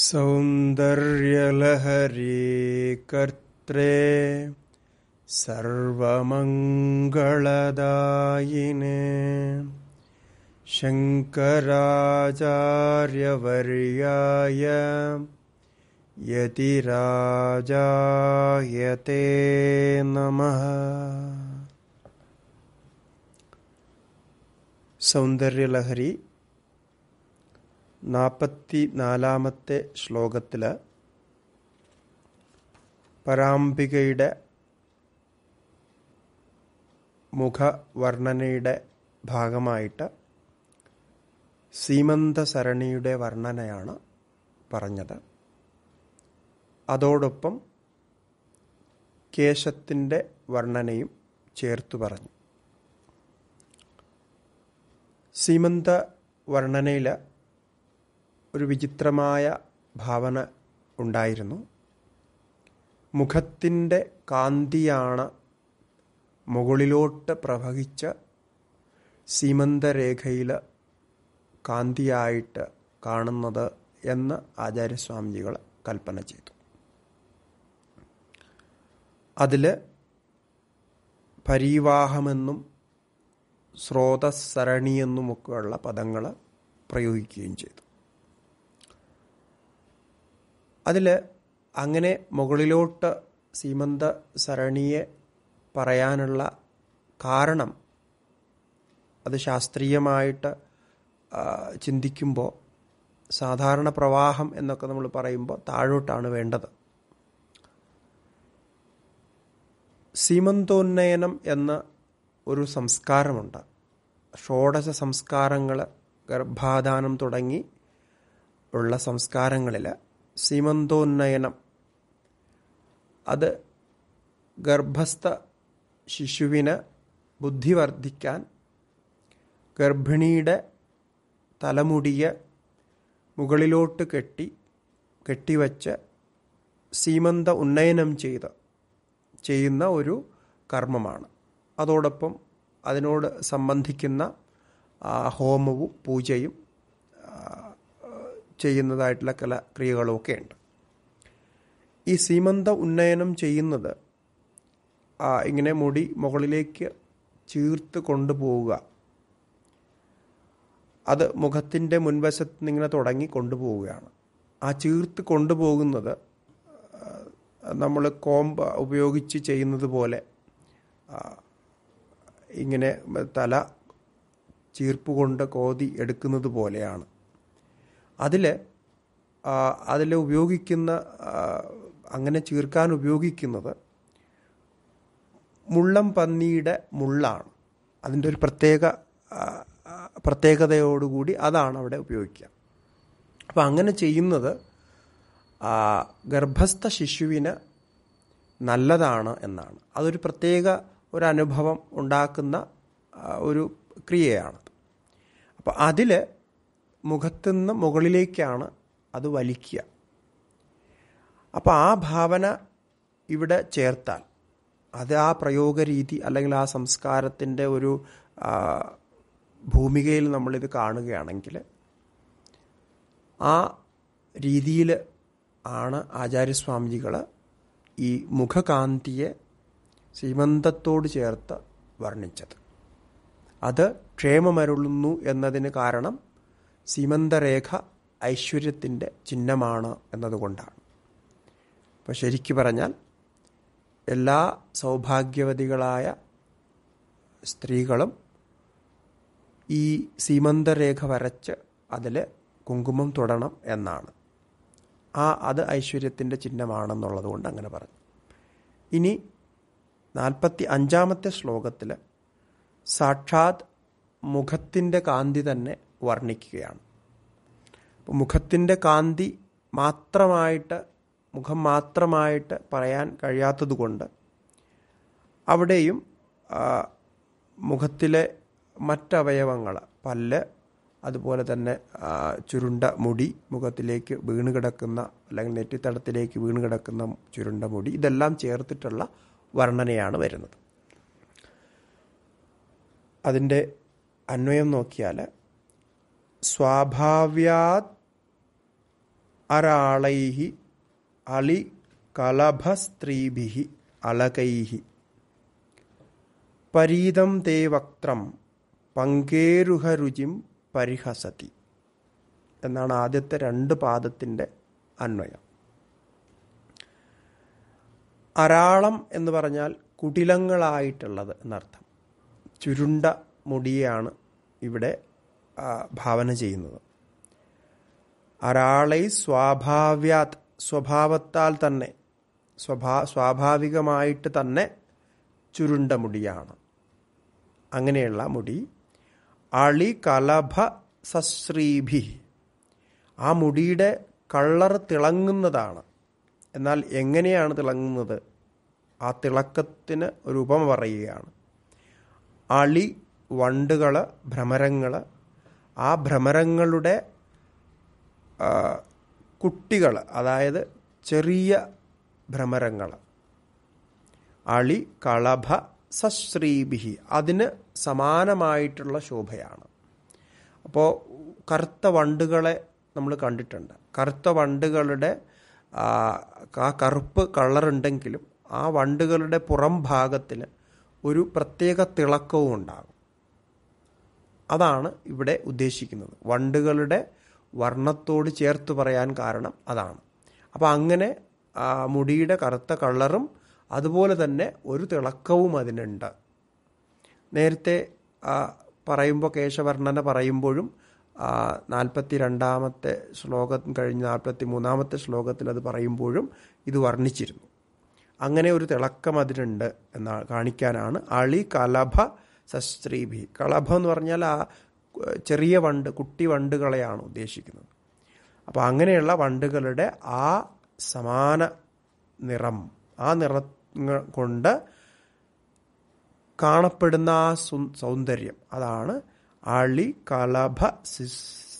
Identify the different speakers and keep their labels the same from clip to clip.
Speaker 1: सौन्दर्यलहरी कर्त्रे सर्वमङ्गलदायिने शङ्कराचार्यवर्याय यतिराजायते नमः सौन्दर्यलहरी നാൽപ്പത്തി നാലാമത്തെ ശ്ലോകത്തിൽ പരാംബികയുടെ മുഖവർണ്ണനയുടെ ഭാഗമായിട്ട് സീമന്തസരണിയുടെ വർണ്ണനയാണ് പറഞ്ഞത് അതോടൊപ്പം കേശത്തിൻ്റെ വർണ്ണനയും ചേർത്തു പറഞ്ഞു സീമന്ത വർണ്ണനയിൽ ഒരു വിചിത്രമായ ഭാവന ഉണ്ടായിരുന്നു മുഖത്തിൻ്റെ കാന്തിയാണ് മുകളിലോട്ട് പ്രവഹിച്ച സീമന്തരേഖയിൽ കാന്തിയായിട്ട് കാണുന്നത് എന്ന് ആചാര്യസ്വാമിജികൾ കൽപ്പന ചെയ്തു അതിൽ പരീവാഹമെന്നും സ്രോതസ്സരണിയെന്നുമൊക്കെയുള്ള പദങ്ങൾ പ്രയോഗിക്കുകയും ചെയ്തു അതിൽ അങ്ങനെ മുകളിലോട്ട് സീമന്ത സരണിയെ പറയാനുള്ള കാരണം അത് ശാസ്ത്രീയമായിട്ട് ചിന്തിക്കുമ്പോൾ സാധാരണ പ്രവാഹം എന്നൊക്കെ നമ്മൾ പറയുമ്പോൾ താഴോട്ടാണ് വേണ്ടത് സീമന്തോന്നയനം എന്ന ഒരു സംസ്കാരമുണ്ട് ഷോഡശ സംസ്കാരങ്ങൾ ഗർഭാധാനം തുടങ്ങി ഉള്ള സംസ്കാരങ്ങളിൽ സീമന്തോന്നയനം അത് ഗർഭസ്ഥ ശിശുവിന് ബുദ്ധി വർദ്ധിക്കാൻ ഗർഭിണിയുടെ തലമുടിയെ മുകളിലോട്ട് കെട്ടി കെട്ടിവച്ച് സീമന്ത ഉന്നയനം ചെയ്ത് ചെയ്യുന്ന ഒരു കർമ്മമാണ് അതോടൊപ്പം അതിനോട് സംബന്ധിക്കുന്ന ഹോമവും പൂജയും ചെയ്യുന്നതായിട്ടുള്ള കല ക്രിയകളുമൊക്കെ ഉണ്ട് ഈ സീമന്ത ഉന്നയനം ചെയ്യുന്നത് ഇങ്ങനെ മുടി മുകളിലേക്ക് ചീർത്ത് കൊണ്ടുപോവുക അത് മുഖത്തിൻ്റെ മുൻവശത്ത് നിന്നിങ്ങനെ തുടങ്ങി കൊണ്ടുപോവുകയാണ് ആ ചീർത്ത് കൊണ്ടുപോകുന്നത് നമ്മൾ കോമ്പ് ഉപയോഗിച്ച് ചെയ്യുന്നത് പോലെ ഇങ്ങനെ തല ചീർപ്പ് കൊണ്ട് കോതി എടുക്കുന്നത് പോലെയാണ് അതിൽ അതിൽ ഉപയോഗിക്കുന്ന അങ്ങനെ ചീർക്കാൻ ഉപയോഗിക്കുന്നത് മുള്ളം പന്നിയുടെ മുള്ളാണ് അതിൻ്റെ ഒരു പ്രത്യേക പ്രത്യേകതയോടുകൂടി അതാണ് അവിടെ ഉപയോഗിക്കുക അപ്പം അങ്ങനെ ചെയ്യുന്നത് ഗർഭസ്ഥ ശിശുവിന് നല്ലതാണ് എന്നാണ് അതൊരു പ്രത്യേക ഒരു അനുഭവം ഉണ്ടാക്കുന്ന ഒരു ക്രിയയാണ് അപ്പോൾ അതിൽ മുഖത്തുനിന്ന് മുകളിലേക്കാണ് അത് വലിക്കുക അപ്പോൾ ആ ഭാവന ഇവിടെ ചേർത്താൽ അത് ആ പ്രയോഗരീതി അല്ലെങ്കിൽ ആ സംസ്കാരത്തിൻ്റെ ഒരു ഭൂമികയിൽ നമ്മളിത് കാണുകയാണെങ്കിൽ ആ രീതിയിൽ ആണ് ആചാര്യസ്വാമിജികൾ ഈ മുഖകാന്തിയെ ശ്രീമന്തത്തോട് ചേർത്ത് വർണ്ണിച്ചത് അത് ക്ഷേമമരുളുന്നു എന്നതിന് കാരണം സീമന്തരേഖ ഐശ്വര്യത്തിൻ്റെ ചിഹ്നമാണ് എന്നതുകൊണ്ടാണ് അപ്പോൾ ശരിക്കു പറഞ്ഞാൽ എല്ലാ സൗഭാഗ്യവതികളായ സ്ത്രീകളും ഈ സീമന്തരേഖ വരച്ച് അതിൽ കുങ്കുമം തൊടണം എന്നാണ് ആ അത് ഐശ്വര്യത്തിൻ്റെ ചിഹ്നമാണെന്നുള്ളത് കൊണ്ട് അങ്ങനെ പറഞ്ഞു ഇനി നാൽപ്പത്തി അഞ്ചാമത്തെ ശ്ലോകത്തിൽ സാക്ഷാത് മുഖത്തിൻ്റെ കാന്തി തന്നെ വർണ്ണിക്കുകയാണ് അപ്പോൾ മുഖത്തിൻ്റെ കാന്തി മാത്രമായിട്ട് മുഖം മാത്രമായിട്ട് പറയാൻ കഴിയാത്തതുകൊണ്ട് അവിടെയും മുഖത്തിലെ മറ്റവയവങ്ങൾ പല്ല് അതുപോലെ തന്നെ ചുരുണ്ട മുടി മുഖത്തിലേക്ക് വീണ് കിടക്കുന്ന അല്ലെങ്കിൽ നെറ്റിത്തടത്തിലേക്ക് വീണ് കിടക്കുന്ന ചുരുണ്ട മുടി ഇതെല്ലാം ചേർത്തിട്ടുള്ള വർണ്ണനയാണ് വരുന്നത് അതിൻ്റെ അന്വയം നോക്കിയാൽ സ്വാഭാവ്യാത് അരാളൈഹി അളി സ്ത്രീഭി അളകൈഹി പരീതം തേ വക്ത്രം പങ്കേരുഹരുചിം പരിഹസതി എന്നാണ് ആദ്യത്തെ രണ്ട് പാദത്തിൻ്റെ അന്വയം അരാളം എന്ന് പറഞ്ഞാൽ കുടിലങ്ങളായിട്ടുള്ളത് എന്നർത്ഥം ചുരുണ്ട മുടിയാണ് ഇവിടെ ഭാവന ചെയ്യുന്നത് ഒരാളെ സ്വാഭാവ്യാത് സ്വഭാവത്താൽ തന്നെ സ്വഭാ സ്വാഭാവികമായിട്ട് തന്നെ ചുരുണ്ട മുടിയാണ് അങ്ങനെയുള്ള മുടി അളി കലഭ സശ്രീഭി ആ മുടിയുടെ കളർ തിളങ്ങുന്നതാണ് എന്നാൽ എങ്ങനെയാണ് തിളങ്ങുന്നത് ആ തിളക്കത്തിന് ഒരു ഉപമ പറയുകയാണ് അളി വണ്ടുകൾ ഭ്രമരങ്ങൾ ആ ഭ്രമരങ്ങളുടെ കുട്ടികൾ അതായത് ചെറിയ ഭ്രമരങ്ങൾ അളി കളഭ സശ്രീബിഹി അതിന് സമാനമായിട്ടുള്ള ശോഭയാണ് അപ്പോൾ കറുത്ത വണ്ടുകളെ നമ്മൾ കണ്ടിട്ടുണ്ട് കറുത്ത വണ്ടുകളുടെ ആ കറുപ്പ് കളറുണ്ടെങ്കിലും ആ വണ്ടുകളുടെ പുറം ഭാഗത്തിന് ഒരു പ്രത്യേക തിളക്കവും ഉണ്ടാകും അതാണ് ഇവിടെ ഉദ്ദേശിക്കുന്നത് വണ്ടുകളുടെ വർണ്ണത്തോട് ചേർത്ത് പറയാൻ കാരണം അതാണ് അപ്പോൾ അങ്ങനെ മുടിയുടെ കറുത്ത കളറും അതുപോലെ തന്നെ ഒരു തിളക്കവും അതിനുണ്ട് നേരത്തെ പറയുമ്പോൾ കേശവർണ്ണന പറയുമ്പോഴും നാൽപ്പത്തി രണ്ടാമത്തെ ശ്ലോകം കഴിഞ്ഞ് നാൽപ്പത്തി മൂന്നാമത്തെ ശ്ലോകത്തിൽ അത് പറയുമ്പോഴും ഇത് വർണ്ണിച്ചിരുന്നു അങ്ങനെ ഒരു തിളക്കം അതിനുണ്ട് എന്ന കാണിക്കാനാണ് അളി കലഭ സശ്രീഭി കളഭ എന്ന് പറഞ്ഞാൽ ആ ചെറിയ വണ്ട് കുട്ടി വണ്ടുകളെയാണ് ഉദ്ദേശിക്കുന്നത് അപ്പോൾ അങ്ങനെയുള്ള വണ്ടുകളുടെ ആ സമാന നിറം ആ നിറം കൊണ്ട് കാണപ്പെടുന്ന ആ സൗന്ദര്യം അതാണ് അളി കളഭ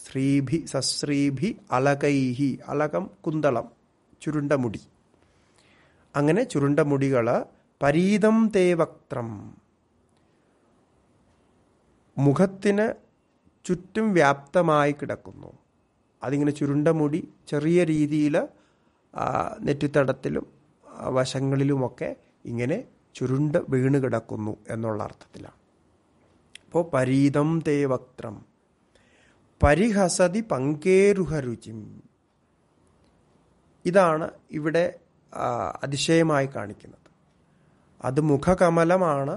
Speaker 1: ശ്രീഭി സശ്രീഭി അലകൈഹി അലകം കുന്തളം ചുരുണ്ട മുടി അങ്ങനെ ചുരുണ്ട മുടികൾ പരീതം തേവക്ത്രം മുഖത്തിന് ചുറ്റും വ്യാപ്തമായി കിടക്കുന്നു അതിങ്ങനെ ചുരുണ്ട മുടി ചെറിയ രീതിയിൽ നെറ്റിത്തടത്തിലും വശങ്ങളിലുമൊക്കെ ഇങ്ങനെ ചുരുണ്ട് വീണ് കിടക്കുന്നു എന്നുള്ള അർത്ഥത്തിലാണ് അപ്പോൾ പരീതം തേ പരിഹസതി പങ്കേരുഹരുചിം ഇതാണ് ഇവിടെ അതിശയമായി കാണിക്കുന്നത് അത് മുഖകമലമാണ്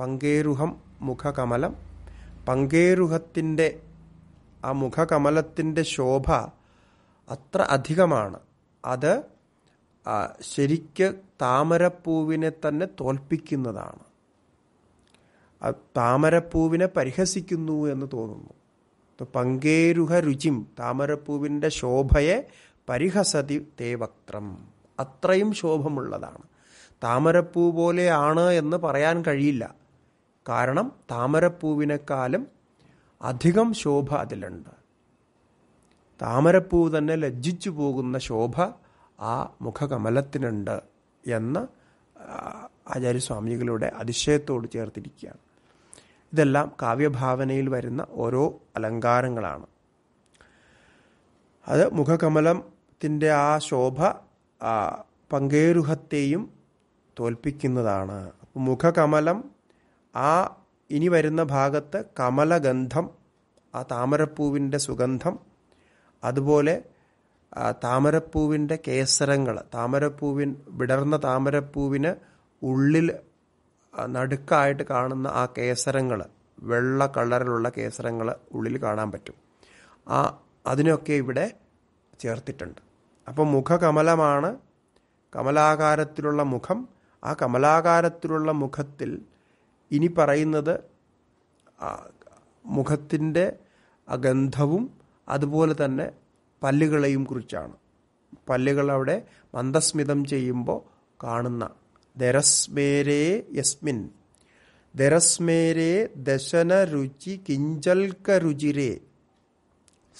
Speaker 1: പങ്കേരുഹം മുഖകമലം പങ്കേറുഹത്തിൻ്റെ ആ മുഖകമലത്തിൻ്റെ ശോഭ അത്ര അധികമാണ് അത് ശരിക്ക് താമരപ്പൂവിനെ തന്നെ തോൽപ്പിക്കുന്നതാണ് താമരപ്പൂവിനെ പരിഹസിക്കുന്നു എന്ന് തോന്നുന്നു പങ്കേരുഹ രുചിം താമരപ്പൂവിൻ്റെ ശോഭയെ പരിഹസതി തേവക്ത്രം അത്രയും ശോഭമുള്ളതാണ് താമരപ്പൂ പോലെയാണ് എന്ന് പറയാൻ കഴിയില്ല കാരണം താമരപ്പൂവിനെക്കാളും അധികം ശോഭ അതിലുണ്ട് താമരപ്പൂവ് തന്നെ ലജ്ജിച്ചു പോകുന്ന ശോഭ ആ മുഖകമലത്തിനുണ്ട് എന്ന് ആചാര്യസ്വാമികളുടെ അതിശയത്തോട് ചേർത്തിരിക്കുകയാണ് ഇതെല്ലാം കാവ്യഭാവനയിൽ വരുന്ന ഓരോ അലങ്കാരങ്ങളാണ് അത് മുഖകമലത്തിൻ്റെ ആ ശോഭ പങ്കേരുഹത്തെയും തോൽപ്പിക്കുന്നതാണ് മുഖകമലം ആ ഇനി വരുന്ന ഭാഗത്ത് കമലഗന്ധം ആ താമരപ്പൂവിൻ്റെ സുഗന്ധം അതുപോലെ താമരപ്പൂവിൻ്റെ കേസരങ്ങൾ താമരപ്പൂവിൻ വിടർന്ന താമരപ്പൂവിന് ഉള്ളിൽ നടുക്കായിട്ട് കാണുന്ന ആ കേസരങ്ങൾ വെള്ള കളറിലുള്ള കേസരങ്ങൾ ഉള്ളിൽ കാണാൻ പറ്റും ആ അതിനൊക്കെ ഇവിടെ ചേർത്തിട്ടുണ്ട് അപ്പോൾ മുഖകമലമാണ് കമലാകാരത്തിലുള്ള മുഖം ആ കമലാകാരത്തിലുള്ള മുഖത്തിൽ ഇനി പറയുന്നത് മുഖത്തിൻ്റെ ഗന്ധവും അതുപോലെ തന്നെ പല്ലുകളെയും കുറിച്ചാണ് പല്ലുകൾ അവിടെ മന്ദസ്മിതം ചെയ്യുമ്പോൾ കാണുന്ന ദരസ്മേരേ യസ്മിൻ ദരസ്മേരേ ദശന രുചി കിഞ്ചൽക്ക രുചിരേ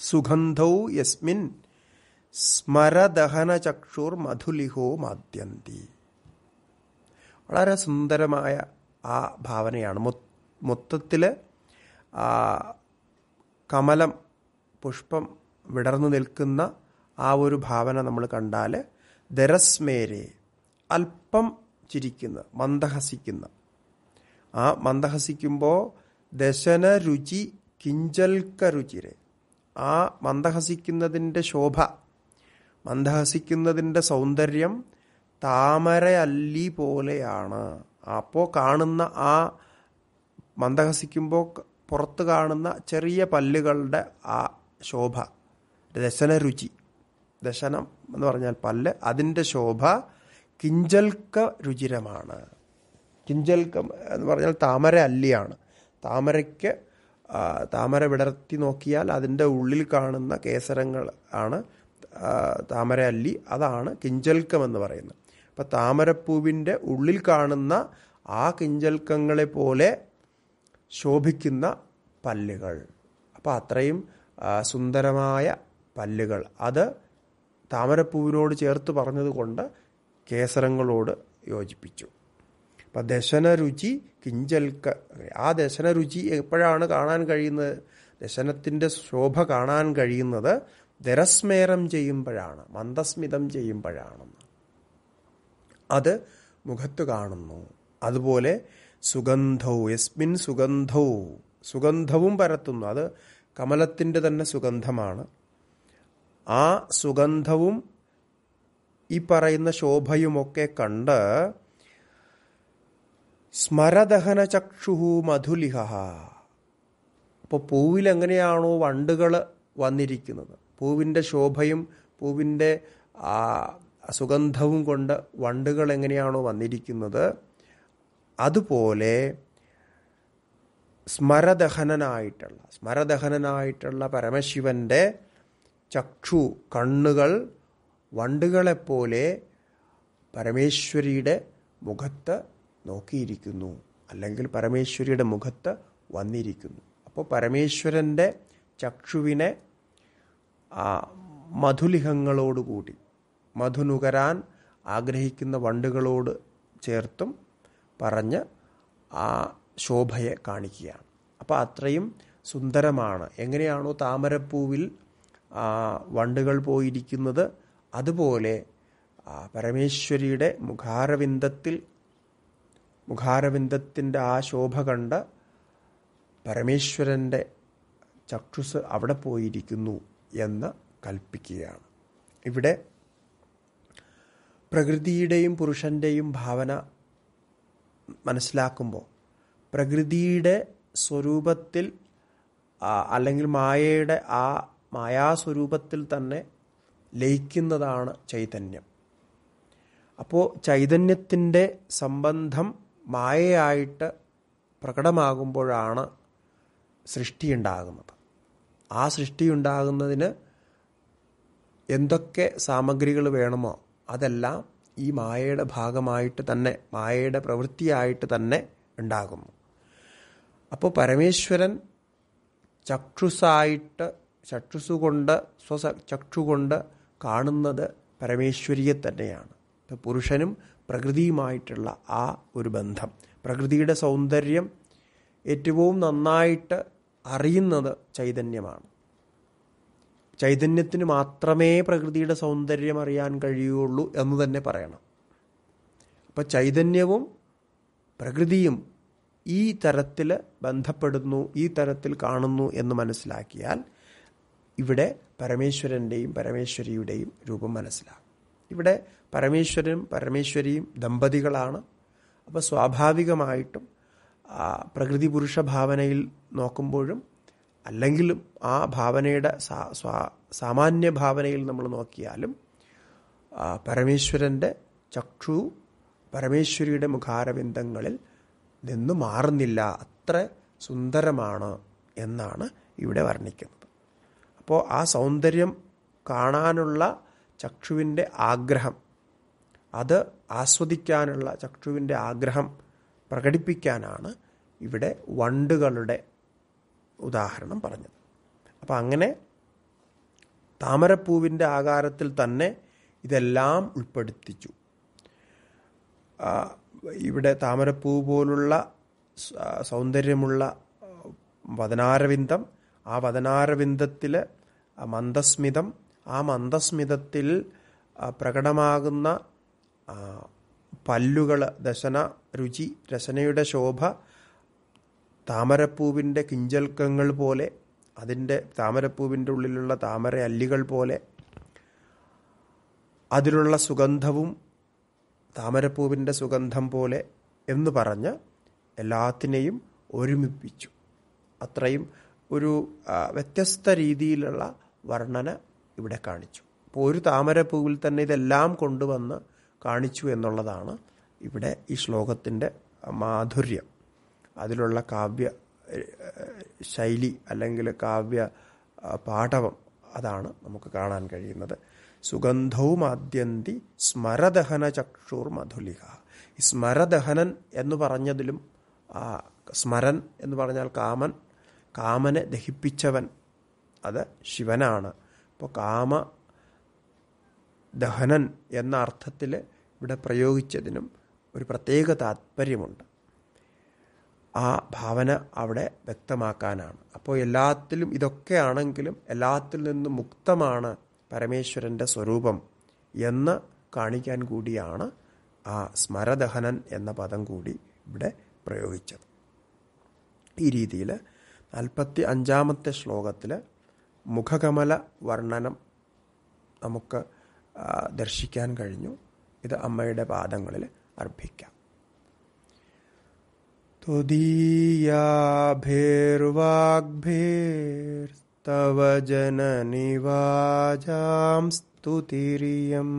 Speaker 1: സുഗന്ധൗ യസ്മിൻ സ്മരദഹന ചക്ഷുർ മധുലിഹോ മാദ്യന്തി വളരെ സുന്ദരമായ ആ ഭാവനയാണ് മൊത്തത്തിൽ കമലം പുഷ്പം വിടർന്നു നിൽക്കുന്ന ആ ഒരു ഭാവന നമ്മൾ കണ്ടാൽ ദരസ്മേരെ അല്പം ചിരിക്കുന്ന മന്ദഹസിക്കുന്ന ആ മന്ദഹസിക്കുമ്പോൾ ദശന രുചി കിഞ്ചൽക്ക രുചിരെ ആ മന്ദഹസിക്കുന്നതിൻ്റെ ശോഭ മന്ദഹസിക്കുന്നതിൻ്റെ സൗന്ദര്യം താമര അല്ലി പോലെയാണ് അപ്പോൾ കാണുന്ന ആ മന്ദഹസിക്കുമ്പോൾ പുറത്ത് കാണുന്ന ചെറിയ പല്ലുകളുടെ ആ ശോഭ രസനരുചി ദശനം എന്ന് പറഞ്ഞാൽ പല്ല് അതിൻ്റെ ശോഭ കിഞ്ചൽക്ക രുചിരമാണ് കിഞ്ചൽക്കം എന്ന് പറഞ്ഞാൽ താമര അല്ലിയാണ് താമരയ്ക്ക് താമര വിടർത്തി നോക്കിയാൽ അതിൻ്റെ ഉള്ളിൽ കാണുന്ന കേസരങ്ങൾ ആണ് താമര അല്ലി അതാണ് കിഞ്ചൽക്കം എന്ന് പറയുന്നത് അപ്പം താമരപ്പൂവിൻ്റെ ഉള്ളിൽ കാണുന്ന ആ കിഞ്ചൽക്കങ്ങളെ പോലെ ശോഭിക്കുന്ന പല്ലുകൾ അപ്പോൾ അത്രയും സുന്ദരമായ പല്ലുകൾ അത് താമരപ്പൂവിനോട് ചേർത്ത് പറഞ്ഞതുകൊണ്ട് കേസരങ്ങളോട് യോജിപ്പിച്ചു അപ്പം ദശനരുചി കിഞ്ചൽക്ക ആ ദശനരുചി എപ്പോഴാണ് കാണാൻ കഴിയുന്നത് ദശനത്തിൻ്റെ ശോഭ കാണാൻ കഴിയുന്നത് ദരസ്മേരം ചെയ്യുമ്പോഴാണ് മന്ദസ്മിതം ചെയ്യുമ്പോഴാണെന്ന് അത് മുഖത്ത് കാണുന്നു അതുപോലെ സുഗന്ധൗ യസ്മിൻ സുഗന്ധൗ സുഗന്ധവും പരത്തുന്നു അത് കമലത്തിൻ്റെ തന്നെ സുഗന്ധമാണ് ആ സുഗന്ധവും ഈ പറയുന്ന ശോഭയുമൊക്കെ കണ്ട് സ്മരദഹന ചക്ഷുഹു മധുലിഹ അപ്പോൾ പൂവിൽ എങ്ങനെയാണോ വണ്ടുകൾ വന്നിരിക്കുന്നത് പൂവിൻ്റെ ശോഭയും പൂവിൻ്റെ സുഗന്ധവും കൊണ്ട് വണ്ടുകൾ എങ്ങനെയാണോ വന്നിരിക്കുന്നത് അതുപോലെ സ്മരദഹനനായിട്ടുള്ള സ്മരദഹനനായിട്ടുള്ള പരമശിവന്റെ ചക്ഷു കണ്ണുകൾ വണ്ടുകളെപ്പോലെ പരമേശ്വരിയുടെ മുഖത്ത് നോക്കിയിരിക്കുന്നു അല്ലെങ്കിൽ പരമേശ്വരിയുടെ മുഖത്ത് വന്നിരിക്കുന്നു അപ്പോൾ പരമേശ്വരൻ്റെ ചക്ഷുവിനെ മധുലിഹങ്ങളോടുകൂടി മധു നുകരാൻ ആഗ്രഹിക്കുന്ന വണ്ടുകളോട് ചേർത്തും പറഞ്ഞ് ആ ശോഭയെ കാണിക്കുകയാണ് അപ്പോൾ അത്രയും സുന്ദരമാണ് എങ്ങനെയാണോ താമരപ്പൂവിൽ വണ്ടുകൾ പോയിരിക്കുന്നത് അതുപോലെ പരമേശ്വരിയുടെ മുഖാരവിന്ദത്തിൽ മുഖാരവിന്ദത്തിൻ്റെ ആ ശോഭ കണ്ട് പരമേശ്വരൻ്റെ ചക്ഷുസ് അവിടെ പോയിരിക്കുന്നു എന്ന് കൽപ്പിക്കുകയാണ് ഇവിടെ പ്രകൃതിയുടെയും പുരുഷൻ്റെയും ഭാവന മനസ്സിലാക്കുമ്പോൾ പ്രകൃതിയുടെ സ്വരൂപത്തിൽ അല്ലെങ്കിൽ മായയുടെ ആ മായാസ്വരൂപത്തിൽ തന്നെ ലയിക്കുന്നതാണ് ചൈതന്യം അപ്പോൾ ചൈതന്യത്തിൻ്റെ സംബന്ധം മായയായിട്ട് പ്രകടമാകുമ്പോഴാണ് സൃഷ്ടിയുണ്ടാകുന്നത് ആ സൃഷ്ടിയുണ്ടാകുന്നതിന് എന്തൊക്കെ സാമഗ്രികൾ വേണമോ അതെല്ലാം ഈ മായയുടെ ഭാഗമായിട്ട് തന്നെ മായയുടെ പ്രവൃത്തിയായിട്ട് തന്നെ ഉണ്ടാകുന്നു അപ്പോൾ പരമേശ്വരൻ ചക്ഷുസായിട്ട് ചക്ഷുസുകൊണ്ട് സ്വസ ചക്ഷു കൊണ്ട് കാണുന്നത് പരമേശ്വരിയെ തന്നെയാണ് ഇപ്പോൾ പുരുഷനും പ്രകൃതിയുമായിട്ടുള്ള ആ ഒരു ബന്ധം പ്രകൃതിയുടെ സൗന്ദര്യം ഏറ്റവും നന്നായിട്ട് അറിയുന്നത് ചൈതന്യമാണ് ചൈതന്യത്തിന് മാത്രമേ പ്രകൃതിയുടെ സൗന്ദര്യം അറിയാൻ കഴിയുള്ളൂ എന്ന് തന്നെ പറയണം അപ്പം ചൈതന്യവും പ്രകൃതിയും ഈ തരത്തിൽ ബന്ധപ്പെടുന്നു ഈ തരത്തിൽ കാണുന്നു എന്ന് മനസ്സിലാക്കിയാൽ ഇവിടെ പരമേശ്വരൻ്റെയും പരമേശ്വരിയുടെയും രൂപം മനസ്സിലാകും ഇവിടെ പരമേശ്വരനും പരമേശ്വരിയും ദമ്പതികളാണ് അപ്പോൾ സ്വാഭാവികമായിട്ടും പ്രകൃതി പുരുഷ ഭാവനയിൽ നോക്കുമ്പോഴും അല്ലെങ്കിലും ആ ഭാവനയുടെ സാമാന്യ ഭാവനയിൽ നമ്മൾ നോക്കിയാലും പരമേശ്വരൻ്റെ ചക്ഷു പരമേശ്വരിയുടെ മുഖാരവിന്ദങ്ങളിൽ നിന്ന് മാറുന്നില്ല അത്ര സുന്ദരമാണ് എന്നാണ് ഇവിടെ വർണ്ണിക്കുന്നത് അപ്പോൾ ആ സൗന്ദര്യം കാണാനുള്ള ചക്ഷുവിൻ്റെ ആഗ്രഹം അത് ആസ്വദിക്കാനുള്ള ചക്ഷുവിൻ്റെ ആഗ്രഹം പ്രകടിപ്പിക്കാനാണ് ഇവിടെ വണ്ടുകളുടെ ഉദാഹരണം പറഞ്ഞത് അപ്പം അങ്ങനെ താമരപ്പൂവിൻ്റെ ആകാരത്തിൽ തന്നെ ഇതെല്ലാം ഉൾപ്പെടുത്തിച്ചു ഇവിടെ താമരപ്പൂ പോലുള്ള സൗന്ദര്യമുള്ള വദനാരവിന്ദം ആ വദനാരവിന്ദത്തിൽ മന്ദസ്മിതം ആ മന്ദസ്മിതത്തിൽ പ്രകടമാകുന്ന പല്ലുകൾ ദശന രുചി രശനയുടെ ശോഭ താമരപ്പൂവിൻ്റെ കിഞ്ചൽക്കങ്ങൾ പോലെ അതിൻ്റെ താമരപ്പൂവിൻ്റെ ഉള്ളിലുള്ള താമര അല്ലികൾ പോലെ അതിലുള്ള സുഗന്ധവും താമരപ്പൂവിൻ്റെ സുഗന്ധം പോലെ എന്ന് പറഞ്ഞ് എല്ലാത്തിനെയും ഒരുമിപ്പിച്ചു അത്രയും ഒരു വ്യത്യസ്ത രീതിയിലുള്ള വർണ്ണന ഇവിടെ കാണിച്ചു അപ്പോൾ ഒരു താമരപ്പൂവിൽ തന്നെ ഇതെല്ലാം കൊണ്ടുവന്ന് കാണിച്ചു എന്നുള്ളതാണ് ഇവിടെ ഈ ശ്ലോകത്തിൻ്റെ മാധുര്യം അതിലുള്ള കാവ്യ ശൈലി അല്ലെങ്കിൽ കാവ്യ പാഠവം അതാണ് നമുക്ക് കാണാൻ കഴിയുന്നത് സുഗന്ധവും ആദ്യന്തി സ്മരദഹന ചക്ഷുർ മധുലിക ഈ സ്മരദഹനൻ എന്ന് പറഞ്ഞതിലും സ്മരൻ എന്ന് പറഞ്ഞാൽ കാമൻ കാമനെ ദഹിപ്പിച്ചവൻ അത് ശിവനാണ് അപ്പോൾ കാമ ദഹനൻ എന്ന അർത്ഥത്തിൽ ഇവിടെ പ്രയോഗിച്ചതിനും ഒരു പ്രത്യേക താത്പര്യമുണ്ട് ആ ഭാവന അവിടെ വ്യക്തമാക്കാനാണ് അപ്പോൾ എല്ലാത്തിലും ഇതൊക്കെ ആണെങ്കിലും എല്ലാത്തിൽ നിന്നും മുക്തമാണ് പരമേശ്വരൻ്റെ സ്വരൂപം എന്ന് കാണിക്കാൻ കൂടിയാണ് ആ സ്മരദഹനൻ എന്ന പദം കൂടി ഇവിടെ പ്രയോഗിച്ചത് ഈ രീതിയിൽ നാൽപ്പത്തി അഞ്ചാമത്തെ ശ്ലോകത്തിൽ മുഖകമല വർണ്ണനം നമുക്ക് ദർശിക്കാൻ കഴിഞ്ഞു ഇത് അമ്മയുടെ പാദങ്ങളിൽ അർപ്പിക്കാം तुदीयाभिर्वाग्भिर्तव तो जननिवाजां स्तुतिरियम्